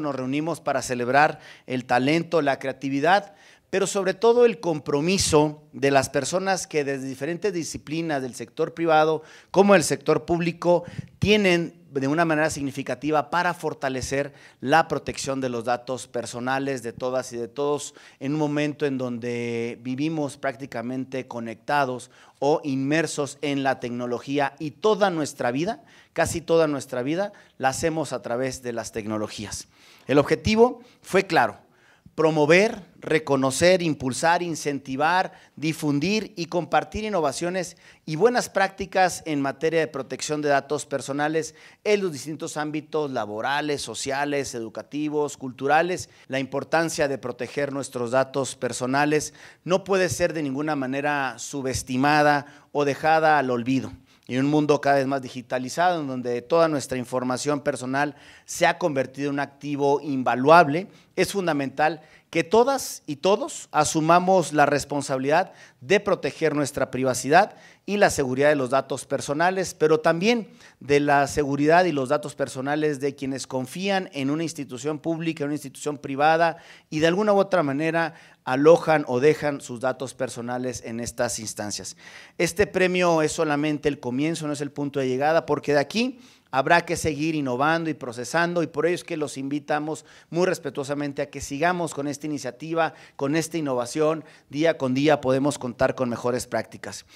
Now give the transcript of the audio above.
nos reunimos para celebrar el talento, la creatividad, pero sobre todo el compromiso de las personas que desde diferentes disciplinas del sector privado como el sector público tienen de una manera significativa para fortalecer la protección de los datos personales de todas y de todos en un momento en donde vivimos prácticamente conectados o inmersos en la tecnología y toda nuestra vida, casi toda nuestra vida, la hacemos a través de las tecnologías. El objetivo fue claro, promover, reconocer, impulsar, incentivar, difundir y compartir innovaciones y buenas prácticas en materia de protección de datos personales en los distintos ámbitos laborales, sociales, educativos, culturales. La importancia de proteger nuestros datos personales no puede ser de ninguna manera subestimada o dejada al olvido en un mundo cada vez más digitalizado, en donde toda nuestra información personal se ha convertido en un activo invaluable, es fundamental que todas y todos asumamos la responsabilidad de proteger nuestra privacidad y la seguridad de los datos personales, pero también de la seguridad y los datos personales de quienes confían en una institución pública, en una institución privada y de alguna u otra manera alojan o dejan sus datos personales en estas instancias. Este premio es solamente el comienzo, no es el punto de llegada, porque de aquí habrá que seguir innovando y procesando y por ello es que los invitamos muy respetuosamente a que sigamos con esta iniciativa, con esta innovación. Día con día podemos contar con mejores prácticas.